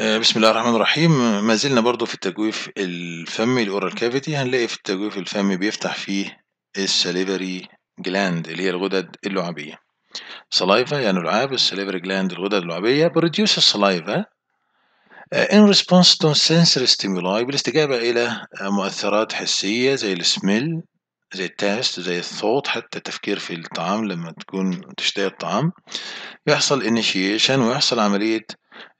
آه، بسم الله الرحمن الرحيم ما زلنا برضو في التجويف الفمي الأورال كافيتي هنلاقي في التجويف الفمي بيفتح فيه السليفري جلاند اللي هي الغدد اللعابية سلايفا يعني لعاب السليفري جلاند الغدد اللعابية بروديوس السلايفا ان ريسبونس تو سنسري ستيمولاي بالاستجابة إلى مؤثرات حسية زي السميل زي التاست زي الصوت حتى التفكير في الطعام لما تكون تشتهي الطعام يحصل initiation ويحصل عملية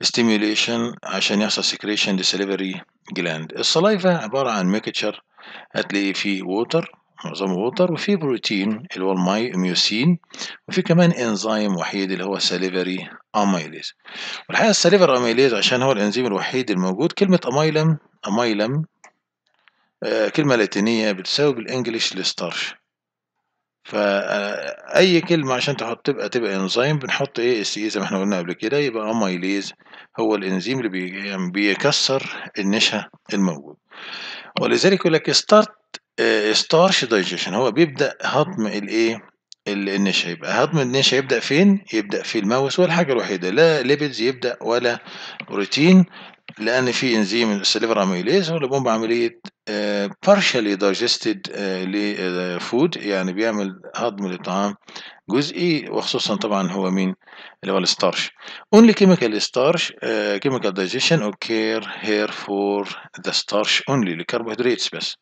stimulation عشان يحصل secretion لسليفري جلاند الصلايفة عبارة عن ميكتشر هتلاقي فيه ووتر معظمه ووتر وفي بروتين اللي هو الماي ميوسين وفي كمان انزيم وحيد اللي هو سليفري اميليز والحقيقه السليفري اميليز عشان هو الانزيم الوحيد الموجود كلمه اميلم اميلم آه، كلمة لاتينية بتساوي بالانجلش الستارش فأي كلمة عشان تحط تبقى تبقى انزيم بنحط ايه اس اي زي ما احنا قلنا قبل كده يبقى امايليز هو الانزيم اللي بي يعني بيكسر النشا الموجود ولذلك يقول لك ستارت ستارش دايجيشن هو بيبدأ هضم الايه النشا يبقى هضم النشا يبدأ فين؟ يبدأ في الماوس والحاجة الوحيدة لا ليبيدز يبدأ ولا بروتين لأن في انزيم السليفر اميليز هو اللي بيقوم بعملية آه، partially digested آه، آه، food يعني بيعمل هضم للطعام جزئي وخصوصا طبعا هو مين اللي هو الستارش only chemical starch uh, chemical digestion occur here for the starch only الكربوهيدرات بس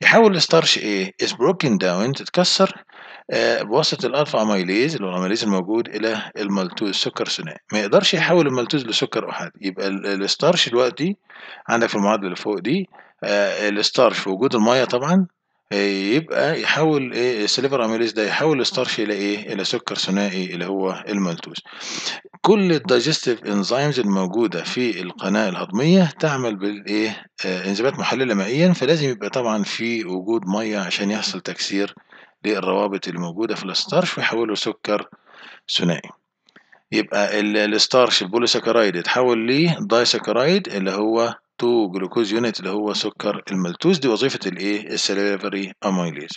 يحاول الستارش ايه is broken down تتكسر uh, بواسطة الألفا أميليز اللي هو الأميليز الموجود إلى المالتوز سكر ثنائي ما يقدرش يحول المالتوز لسكر أحادي يبقى الستارش دلوقتي عندك في المعادلة اللي فوق دي آه، الستارش وجود الميه طبعا آه، يبقى يحول ايه السليفر اميليز ده يحول الستارش الى ايه الى سكر ثنائي اللي هو المالتوز كل الدايجستيف انزيمز الموجوده في القناه الهضميه تعمل بالايه آه، انزيمات محلله مائيا فلازم يبقى طبعا في وجود ميه عشان يحصل تكسير للروابط الموجوده في الستارش ويحوله سكر ثنائي يبقى الستارش البوليساكرايد يتحول لدايساكرايد اللي هو 2 جلوكوز يونت اللي هو سكر الملتوز دي وظيفة الايه السليفري اميليز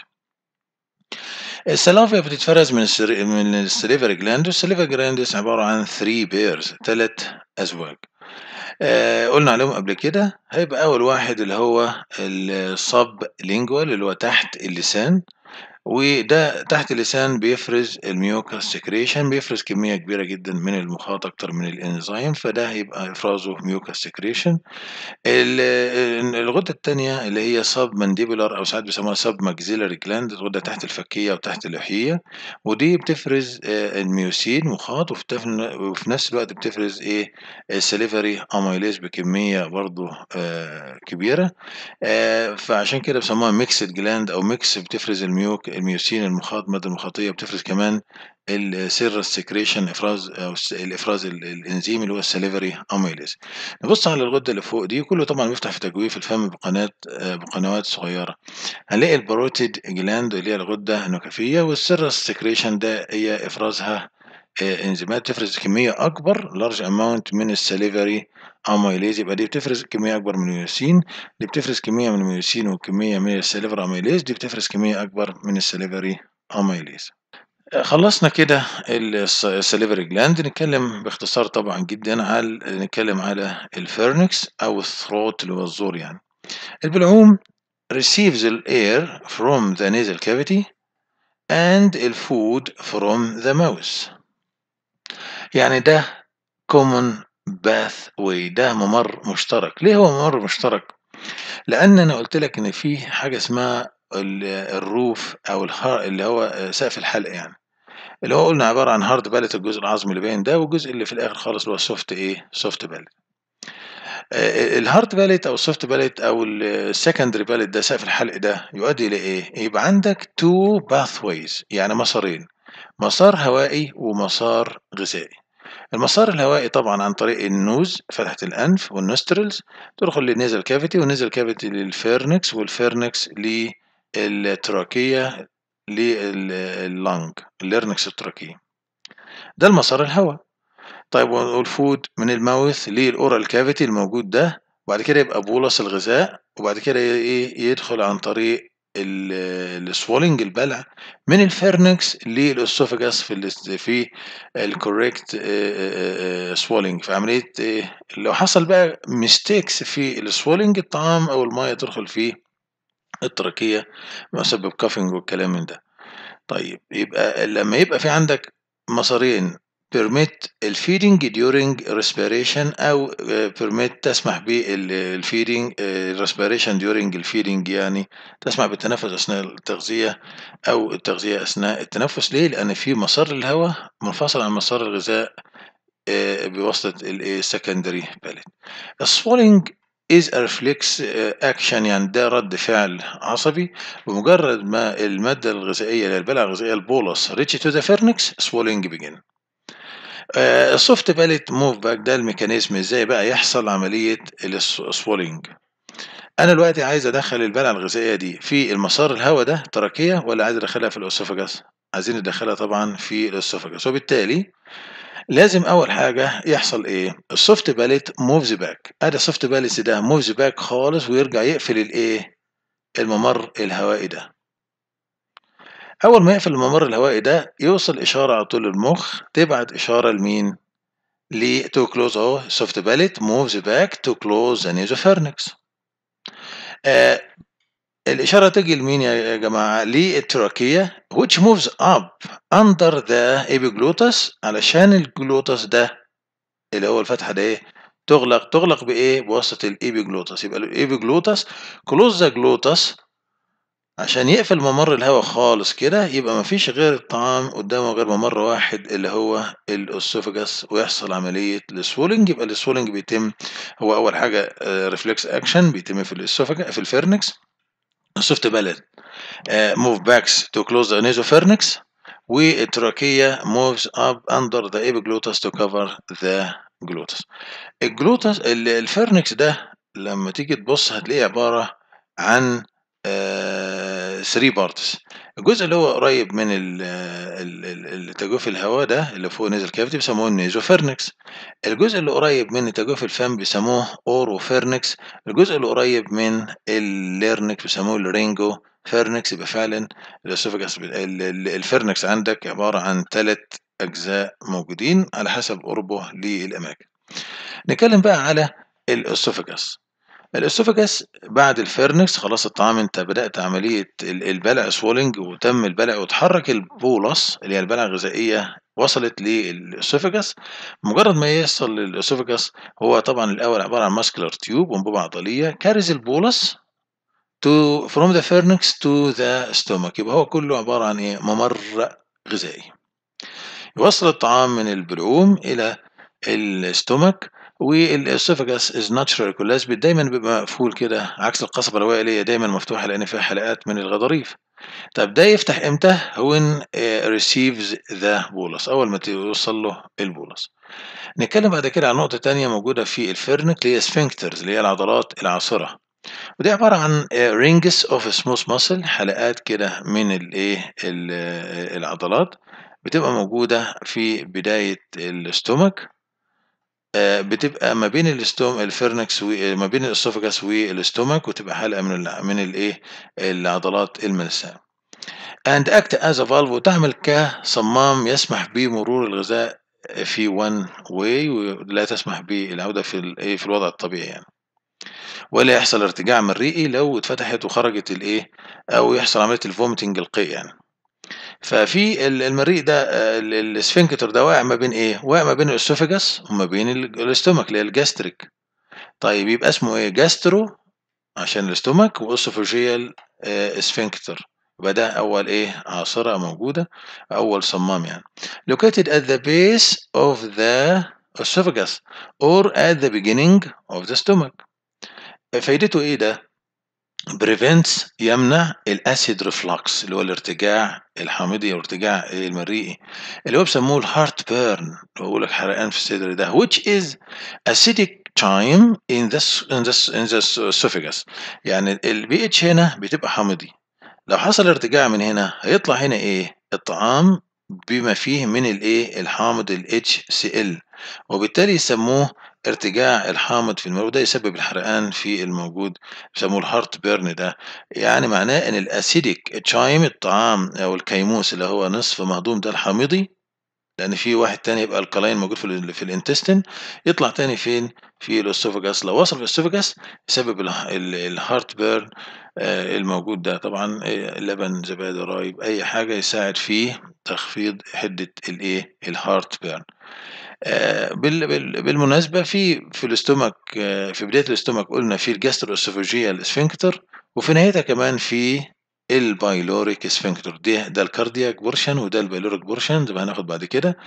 السلافيا بتتفرز من من السليفر جلاند والسليفر جلاند عبارة عن 3 بيرز ثلاث أزواج آه قلنا عليهم قبل كده هيبقى أول واحد اللي هو الصب لينجوال اللي هو تحت اللسان وده تحت اللسان بيفرز الميوكا سكريشن بيفرز كمية كبيرة جدا من المخاط أكتر من الإنزيم فده هيبقى إفرازه ميوكا سكريشن الغدة التانية اللي هي سب مانديبولار أو ساعات بيسموها سب ماكزيلر جلاند الغدة تحت الفكية وتحت اللحية ودي بتفرز آه، الميوسين مخاط وفي نفس الوقت بتفرز إيه السليفري أمايليز بكمية برضه آه، كبيرة آه، فعشان كده بيسموها ميكسد جلاند أو ميكس بتفرز الميوك الميوسين المخاط مادة المخاطية بتفرز كمان السيرة سكريشن افراز او الافراز الانزيم اللي هو السليفري اميليز نبص على الغده اللي فوق دي كله طبعا بيفتح في تجويف الفم بقناه بقنوات صغيره هنلاقي البروتيد جلاند اللي هي الغده النكفيه والسيرة سكريشن ده هي افرازها إيه، انزيمات تفرز كميه اكبر لارج اماونت من السليفري اميليز يبقى دي بتفرز كميه اكبر من اليوسين دي بتفرز كميه من اليوسين وكميه من السليفري اميليز دي بتفرز كميه اكبر من السليفري اميليز إيه، خلصنا كده السليفري جلاند نتكلم باختصار طبعا جدا على نتكلم على الفيرنكس او الثروت اللي هو الزور يعني البلعوم receives the air from the nasal cavity and the food from the mouth يعني ده كومن باث واي ده ممر مشترك ليه هو ممر مشترك لان انا قلت لك ان في حاجه اسمها آه، الروف او الهار اللي هو آه، سقف الحلق يعني اللي هو قلنا عباره عن هارد باليت الجزء العظمي اللي باين ده والجزء اللي في الاخر خالص اللي هو السوفت ايه سوفت باليت الهارد باليت او السوفت باليت او السكندري باليت ده سقف الحلق ده يؤدي الى ايه يبقى عندك تو باثويز يعني مسارين مسار هوائي ومسار غذائي المسار الهوائي طبعا عن طريق النوز فتحة الأنف والنسترلز تدخل للنيزل كافيتي والنيزل كافيتي للفيرنكس والفيرنكس للتراكية لللنج الليرنكس التراكية ده المسار الهواء طيب والفود من الماوث للأورال كافيتي الموجود ده وبعد كده يبقى بولس الغذاء وبعد كده ايه يدخل عن طريق السوالينج البلع من الفيرنكس للاسوفاجاس في في الكوريكت سوالينج في عمليه لو حصل بقى ميستيكس في السوالينج الطعام او الميه تدخل في التركيه مسبب كافينج والكلام من ده طيب يبقى لما يبقى في عندك مسارين permit الفيدنج during respiration او eh, permit تسمح بالفيدنج eh, respiration during الفيدنج يعني تسمح بالتنفس اثناء التغذيه او التغذيه اثناء التنفس ليه؟ لان في مسار الهواء منفصل عن مسار الغذاء eh، بواسطه secondary باليت. swallowing is a reflex action يعني ده رد فعل عصبي بمجرد ما المادة الغذائية اللي البلعة الغذائية البولس reach to the pharynx swallowing begins. السوفت باليت موف باك ده الميكانيزم ازاي بقى يحصل عمليه السوولينج انا دلوقتي عايز ادخل البلع الغذائيه دي في المسار الهواء ده تركيه ولا عايز ادخلها في الاسوفاجاس عايزين ندخلها طبعا في الاسوفاجاس وبالتالي لازم اول حاجه يحصل ايه السوفت باليت موفز باك ادي السوفت باليت ده موفز باك خالص ويرجع يقفل الايه الممر الهوائي ده أول ما يقفل الممر الهوائي ده يوصل إشارة على طول المخ تبعت إشارة لمين؟ ل to close أهو soft palate moves back to close the nasopharynx. آه الإشارة تجي لمين يا جماعة؟ للتراكية which moves up under the epiglottis علشان الجلوتس ده اللي هو الفتحة ده إيه؟ تغلق تغلق بإيه؟ بواسطة الإيبيجلوتس يبقى الإيبيجلوتس close the جلوتس عشان يقفل ممر الهواء خالص كده يبقى مفيش غير الطعام قدامه غير ممر واحد اللي هو الأسوفجس ويحصل عملية السولنج يبقى السولنج بيتم هو أول حاجة ريفلكس آه، أكشن بيتم في الأسوفجس في الفيرنكس السوفت بلد موف باكس تو كلوز ذا فيرنكس والتراكية موفز اب اندر ذا ايبيجلوتس تو كفر ذا جلوتس الجلوتس الفيرنكس ده لما تيجي تبص هتلاقيه عبارة عن 3 آه، بارتس الجزء اللي هو قريب من التجويف الهواء ده اللي فوق نزل كافيتي بيسموه النيزوفيرنكس الجزء اللي قريب من تجويف الفم بيسموه اوروفيرنكس الجزء اللي قريب من الليرنكس بيسموه الرينجو فيرنكس يبقى فعلا الاسوفاجس الفيرنكس عندك عباره عن ثلاث اجزاء موجودين على حسب قربه للاماكن نتكلم بقى على الاسوفاجس الاسوفاجس بعد الفيرنكس خلاص الطعام انت بدات عمليه البلع سولينج وتم البلع وتحرك البولس اللي هي البلع الغذائيه وصلت للاسوفاجس مجرد ما يصل للاسوفاجس هو طبعا الاول عباره عن ماسكلر تيوب وانبوبه عضليه كارز البولس تو فروم ذا فيرنكس تو ذا ستومك يبقى هو كله عباره عن ايه ممر غذائي يوصل الطعام من البلعوم الى الستومك والاسوفاجاس از ناتشرال كولاسبي دايما بيبقى مقفول كده عكس القصبه الوائليه دايما مفتوحه لان فيها حلقات من الغضاريف طب ده يفتح امتى وين ريسيفز ذا بولس اول ما توصل له البولص نتكلم بعد كده عن نقطه تانية موجوده في الفرنك اللي هي سفنكترز اللي هي العضلات العاصره ودي عبارة عن رينجز اوف سموث ماسل حلقات كده من الايه العضلات بتبقى موجودة في بداية الاستومك آه، بتبقى ما بين الاستوم الفرنكس ما بين الاسوفاجاس والاستومك وتبقى حلقه من ال من الايه العضلات الملساء and act as a valve وتعمل كصمام يسمح بمرور الغذاء في one way ولا تسمح بالعودة في الايه في الوضع الطبيعي يعني ولا يحصل ارتجاع مريئي لو اتفتحت وخرجت الايه او يحصل عملية الفومتنج القيء يعني ففي المريء ده آه، الاسفنكتور ده واقع ما بين ايه؟ واقع ما بين الاسوفاجس وما بين الاستومك اللي هي الجاستريك. طيب يبقى اسمه ايه؟ جاسترو عشان الاستومك واسوفاجيال اسفنكتر. آه، يبقى ده اول ايه؟ عاصره موجوده اول صمام يعني. located at the base of the esophagus or at the beginning of the stomach. فايدته ايه ده؟ بريفنتس يمنع الاسيد ريفلكس اللي هو الارتجاع الحامضي او ارتجاع المريئي اللي هو بيسموه الهارت بيرن بقول لك حرقان في الصدر ده which is acidic time in this in this in this esophagus يعني البي اتش هنا بتبقى حامضي لو حصل ارتجاع من هنا هيطلع هنا ايه الطعام بما فيه من الايه الحامض ال HCl وبالتالي يسموه ارتجاع الحامض في المرور ده يسبب الحرقان في الموجود بيسموه الهارت بيرن ده يعني معناه ان الاسيديك تشايم الطعام او الكيموس اللي هو نصف مهضوم ده الحامضي لان في واحد تاني يبقى الكلاين موجود في, في الانتستين يطلع تاني فين في الاسوفاجاس لو وصل في الاسوفاجاس يسبب الهارت آه، بيرن الموجود ده طبعا اللبن آه، زبادي رايب اي حاجه يساعد في تخفيض حده الايه الهارت بيرن آه، بالمناسبه في في الاستومك آه، في بدايه الاستومك قلنا في الجاسترواسوفوجيال الاسفنكتر وفي نهايتها كمان في البايلوريك اسفنكتر ده ده الكاردياك بورشن وده البايلوريك بورشن زي ما هناخد بعد كده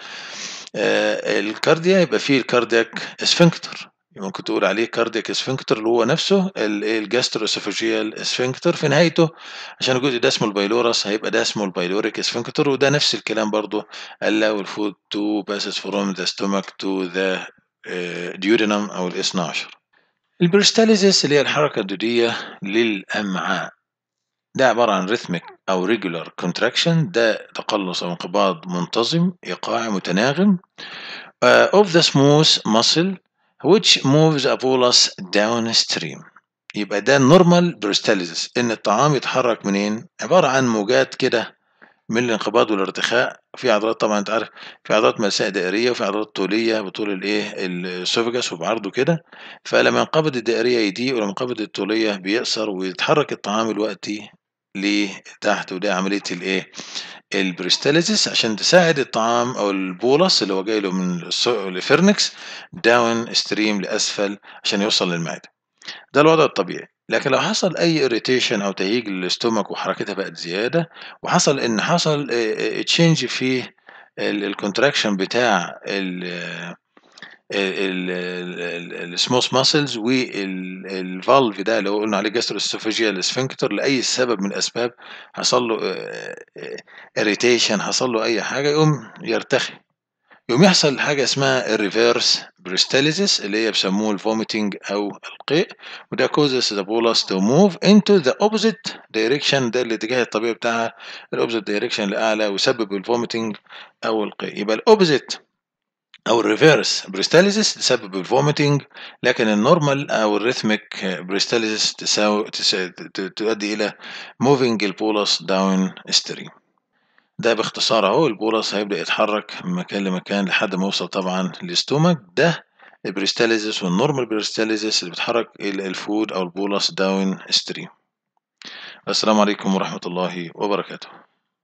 آه، الكارديا يبقى فيه الكاردياك اسفنكتر ممكن تقول عليه كاردياك اسفنكتر اللي هو نفسه الجاسترو اسوفيجيال اسفنكتر في نهايته عشان الجزء ده اسمه البايلورس هيبقى ده اسمه البايلوريك اسفنكتر وده نفس الكلام برضه allow الفود تو باسس فروم ذا stomach تو ذا آه، duodenum او ال 12 البريستاليزيس اللي هي الحركة الدودية للأمعاء ده عبارة عن ريثميك أو ريجولار كونتراكشن ده تقلص أو انقباض منتظم إيقاعي متناغم اوف ذا سموث smooth muscle which moves a bolus downstream يبقى ده النورمال peristalsis ان الطعام يتحرك منين عباره عن موجات كده من الانقباض والارتخاء في عضلات طبعا انت عارف في عضلات مساء دائرية وفي عضلات طولية بطول الايه السوفيجاس وبعرضه كده فلما ينقبض الدائرية يضيق ولما ينقبض الطولية بيقصر ويتحرك الطعام الوقتي لتحت ودي عمليه الايه البريستاليزيس عشان تساعد الطعام او البولص اللي هو جاي له من الفرنكس داون ستريم لاسفل عشان يوصل للمعده ده الوضع الطبيعي لكن لو حصل اي اريتيشن او تهيج للاستومك وحركتها بقت زياده وحصل ان حصل تشينج في الكونتراكشن بتاع السموث ماسلز والفالف ده اللي قلنا عليه اسوفاجيال سفنكتر لاي سبب من الاسباب حصل له اريتيشن آه، آه، حصل له اي حاجه يقوم يرتخي يقوم يحصل حاجه اسمها الريفيرس بريستاليزيس اللي هي بيسموه الفوميتنج او القيء وده كوزس ذا بولس تو موف انتو ذا اوبزيت دايركشن ده الاتجاه الطبيعي بتاعها الاوبزيت دايركشن لاعلى ويسبب الفوميتنج او القيء يبقى الاوبزيت او الريفيرس بريستاليزيس تسبب الفوميتنج لكن النورمال او الريثميك بريستاليزيس تؤدي الى موفينج البولس داون ستريم ده باختصار اهو البولس هيبدا يتحرك من مكان لمكان لحد ما يوصل طبعا للاستومك ده البريستاليزيس والنورمال بريستاليزيس اللي بتحرك الفود او البولس داون ستريم السلام عليكم ورحمه الله وبركاته